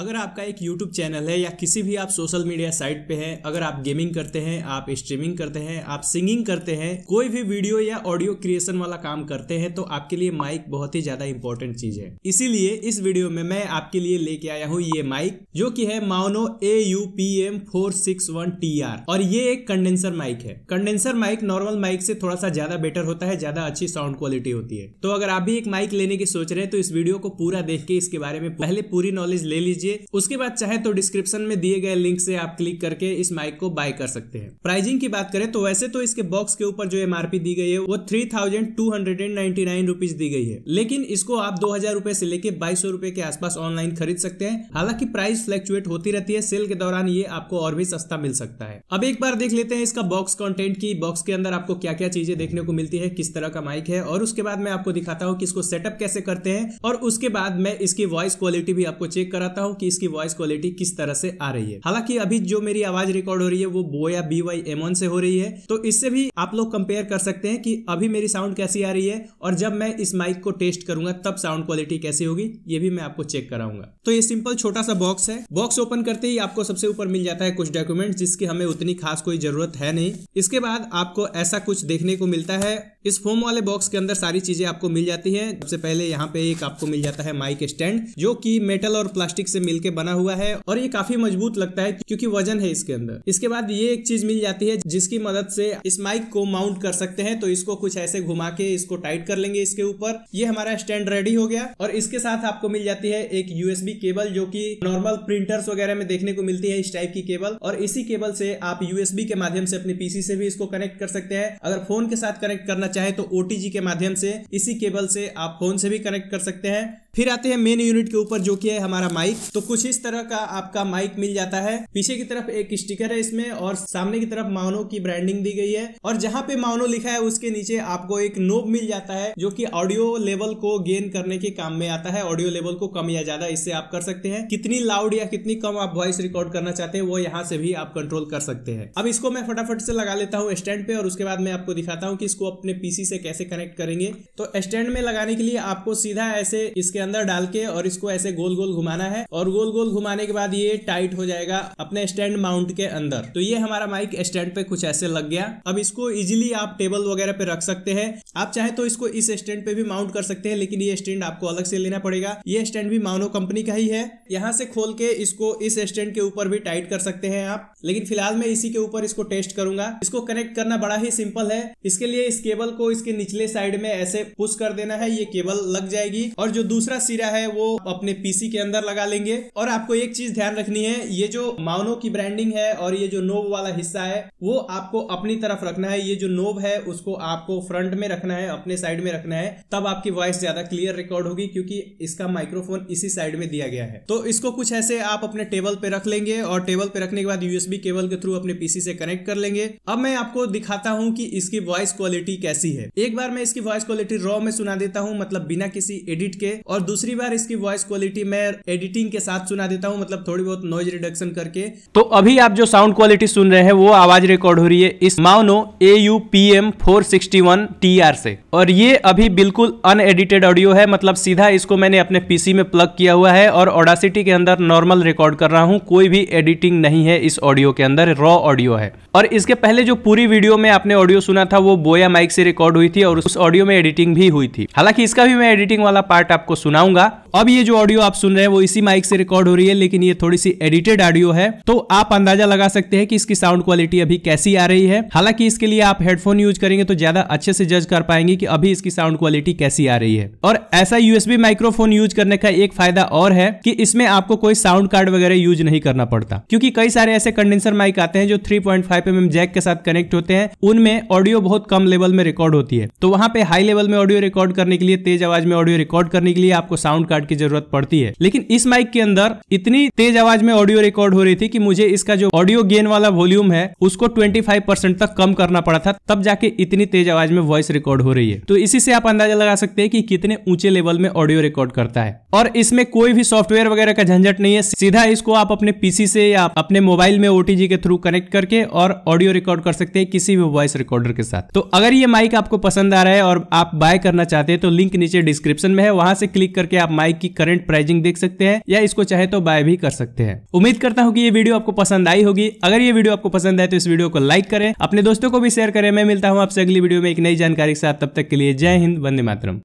अगर आपका एक YouTube चैनल है या किसी भी आप सोशल मीडिया साइट पे हैं अगर आप गेमिंग करते हैं आप स्ट्रीमिंग करते हैं आप सिंगिंग करते हैं कोई भी वीडियो या ऑडियो क्रिएशन वाला काम करते हैं तो आपके लिए माइक बहुत ही ज़्यादा इंपॉर्टेंट चीज़ है इसीलिए इस वीडियो में मैं आपके लिए लेके आया हूँ ये माइक जो की है Maono A U P M four six one T R और ये एक कंडेंसर माइक है कंडेंसर माइक नॉर्मल माइक से थोड़ा सा ज़्यादा बेटर होता है ज़्यादा अच्छी साउंड क्वालिटी होती है तो अगर आप भी एक माइक लेने की सोच रहे हैं तो इस वीडियो को पूरा देख के इसके बारे में पहले पूरी नॉलेज ले लीजिए लीजिए उसके बाद चाहे तो डिस्क्रिप्शन में दिए गए लिंक से आप क्लिक करके इस माइक को बाय कर सकते हैं प्राइजिंग की बात करें तो वैसे तो इसके बॉक्स के ऊपर जो एम दी गई है वो three thousand two hundred and ninety nine rupees दी गई है लेकिन इसको आप दो हजार रूपए से लेकर बाईस सौ के आसपास ऑनलाइन खरीद सकते हैं हालांकि प्राइस फ्लैक्चुएट होती रहती है सेल के दौरान ये आपको और भी सस्ता मिल सकता है अब एक बार देख लेते हैं इसका बॉक्स कंटेंट की बॉक्स के अंदर आपको क्या क्या चीजें देखने को मिलती है किस तरह का माइक है और उसके बाद मैं आपको दिखाता हूँ कि इसको सेटअप कैसे करते हैं और उसके बाद मैं इसकी वॉइस क्वालिटी भी आपको चेक कराता हूँ हूँ कि इसकी वॉइस क्वालिटी किस तरह से आ रही है हालांकि अभी जो मेरी आवाज रिकॉर्ड हो रही है वो बो या बी वाई एम से हो रही है तो इससे भी आप लोग कंपेयर कर सकते हैं कि अभी मेरी साउंड कैसी आ रही है और जब मैं इस माइक को टेस्ट करूंगा तब साउंड क्वालिटी कैसी होगी ये भी मैं आपको चेक कराऊंगा तो ये सिंपल छोटा सा बॉक्स है बॉक्स ओपन करते ही आपको सबसे ऊपर मिल जाता है कुछ डॉक्यूमेंट जिसकी हमें उतनी खास कोई जरूरत है नहीं इसके बाद आपको ऐसा कुछ देखने को मिलता है इस फोम वाले बॉक्स के अंदर सारी चीजें आपको मिल जाती है सबसे पहले यहाँ पे एक आपको मिल जाता है माइक स्टैंड जो की मेटल और प्लास्टिक से मिलकर बना हुआ है और ये काफी मजबूत लगता है क्योंकि वजन है इसके अंदर इसके बाद ये एक चीज मिल जाती है जिसकी मदद से इस माइक को माउंट कर सकते हैं तो इसको कुछ ऐसे घुमा के इसको टाइट कर लेंगे इसके ऊपर ये हमारा स्टैंड रेडी हो गया और इसके साथ आपको मिल जाती है एक यूएसबी केबल जो की नॉर्मल प्रिंटर्स वगैरह में देखने को मिलती है इस टाइप की केबल और इसी केबल से आप यूएसबी के माध्यम से अपने पीसी से भी इसको कनेक्ट कर सकते हैं अगर फोन के साथ कनेक्ट करना चाहे तो ओटीजी के माध्यम से इसी केबल से आप फोन से भी कनेक्ट कर सकते हैं फिर आते हैं मेन यूनिट के ऊपर जो कि है हमारा माइक तो कुछ इस तरह का आपका माइक मिल जाता है पीछे की तरफ एक स्टिकर है इसमें और सामने की तरफ माउनो की ब्रांडिंग दी गई है और जहां पे माउनो लिखा है उसके नीचे आपको एक नोब मिल जाता है जो कि ऑडियो लेवल को गेन करने के काम में आता है ऑडियो लेवल को कम या ज्यादा इससे आप कर सकते हैं कितनी लाउड या कितनी कम आप वॉइस रिकॉर्ड करना चाहते हैं वो यहाँ से भी आप कंट्रोल कर सकते हैं अब इसको मैं फटाफट से लगा लेता हूँ स्टैंड पे और उसके बाद मैं आपको दिखाता हूँ कि इसको अपने पीसी से कैसे कनेक्ट करेंगे तो स्टैंड में लगाने के लिए आपको सीधा ऐसे इसके अंदर डाल के और इसको ऐसे गोल गोल घुमाना है और गोल गोल घुमाने के बाद ये टाइट हो जाएगा अपने स्टैंड माउंट के अंदर तो ये हमारा माइक स्टैंड पे कुछ ऐसे लग गया अब इसको इजिली आप टेबल वगैरह पे रख सकते हैं आप चाहे तो इसको इस स्टैंड पे भी माउंट कर सकते हैं लेकिन ये स्टैंड आपको अलग से लेना पड़ेगा ये स्टैंड भी माउनो कंपनी का ही है यहाँ से खोल के इसको इस स्टैंड के ऊपर भी टाइट कर सकते हैं आप लेकिन फिलहाल मैं इसी के ऊपर इसको टेस्ट करूंगा इसको कनेक्ट करना बड़ा ही सिंपल है इसके लिए इस केबल को इसके निचले साइड में ऐसे पुश कर देना है ये केबल लग जाएगी और जो दूसरा दूसरा सिरा है वो अपने पीसी के अंदर लगा लेंगे और आपको एक चीज ध्यान रखनी है ये जो माउनो की ब्रांडिंग है और ये जो नोब वाला हिस्सा है वो आपको अपनी तरफ रखना है ये जो नोब है उसको आपको फ्रंट में रखना है अपने साइड में रखना है तब आपकी वॉइस ज्यादा क्लियर रिकॉर्ड होगी क्योंकि इसका माइक्रोफोन इसी साइड में दिया गया है तो इसको कुछ ऐसे आप अपने टेबल पे रख लेंगे और टेबल पे रखने के बाद यूएसबी केबल के थ्रू अपने पीसी से कनेक्ट कर लेंगे अब मैं आपको दिखाता हूँ की इसकी वॉइस क्वालिटी कैसी है एक बार मैं इसकी वॉइस क्वालिटी रॉ में सुना देता हूँ मतलब बिना किसी एडिट के और और दूसरी बार इसकी वॉइस क्वालिटी मैं एडिटिंग के साथ सुना देता हूँ मतलब थोड़ी बहुत नॉइज रिडक्शन करके तो अभी आप जो साउंड क्वालिटी सुन रहे हैं वो आवाज रिकॉर्ड हो रही है इस Maono A U P M four sixty one T R से और ये अभी बिल्कुल अनएडिटेड ऑडियो है मतलब सीधा इसको मैंने अपने पीसी में प्लग किया हुआ है और ऑडासिटी के अंदर नॉर्मल रिकॉर्ड कर रहा हूँ कोई भी एडिटिंग नहीं है इस ऑडियो के अंदर रॉ ऑडियो है और इसके पहले जो पूरी वीडियो में आपने ऑडियो सुना था वो बोया माइक से रिकॉर्ड हुई थी और उस ऑडियो में एडिटिंग भी हुई थी हालांकि इसका भी मैं एडिटिंग वाला पार्ट आपको सुन सुनाऊंगा अब ये जो ऑडियो आप सुन रहे हैं वो इसी माइक से रिकॉर्ड हो रही है लेकिन ये थोड़ी सी एडिटेड ऑडियो है तो आप अंदाजा लगा सकते हैं कि इसकी साउंड क्वालिटी अभी कैसी आ रही है हालांकि इसके लिए आप हेडफोन यूज करेंगे तो ज्यादा अच्छे से जज कर पाएंगे कि अभी इसकी साउंड क्वालिटी कैसी आ रही है और ऐसा यूएसबी माइक्रोफोन यूज करने का एक फायदा और है कि इसमें आपको कोई साउंड कार्ड वगैरह यूज नहीं करना पड़ता क्योंकि कई सारे ऐसे कंडेंसर माइक आते हैं जो थ्री पॉइंट mm जैक के साथ कनेक्ट होते हैं उनमें ऑडियो बहुत कम लेवल में रिकॉर्ड होती है तो वहां पे हाई लेवल में ऑडियो रिकॉर्ड करने के लिए तेज आवाज में ऑडियो रिकॉर्ड करने के लिए आपको साउंड कार्ड कार्ड की जरूरत पड़ती है लेकिन इस माइक के अंदर इतनी तेज आवाज में ऑडियो रिकॉर्ड हो रही थी कि मुझे इसका जो ऑडियो गेन वाला वॉल्यूम है उसको 25% परसेंट तक कम करना पड़ा था तब जाके इतनी तेज आवाज में वॉइस रिकॉर्ड हो रही है तो इसी से आप अंदाजा लगा सकते हैं कि कितने ऊंचे लेवल में ऑडियो रिकॉर्ड करता है और इसमें कोई भी सॉफ्टवेयर वगैरह का झंझट नहीं है सीधा इसको आप अपने पीसी से या अपने मोबाइल में ओटीजी के थ्रू कनेक्ट करके और ऑडियो रिकॉर्ड कर सकते हैं किसी भी वॉइस रिकॉर्डर के साथ तो अगर ये माइक आपको पसंद आ रहा है और आप बाय करना चाहते हैं तो लिंक नीचे डिस्क्रिप्शन में है वहां से क्लिक करके आप माइक बाइक की करंट प्राइसिंग देख सकते हैं या इसको चाहे तो बाय भी कर सकते हैं उम्मीद करता हूँ कि ये वीडियो आपको पसंद आई होगी अगर ये वीडियो आपको पसंद आए तो इस वीडियो को लाइक करें अपने दोस्तों को भी शेयर करें मैं मिलता हूँ आपसे अगली वीडियो में एक नई जानकारी के साथ तब तक के लिए जय हिंद वंदे मातरम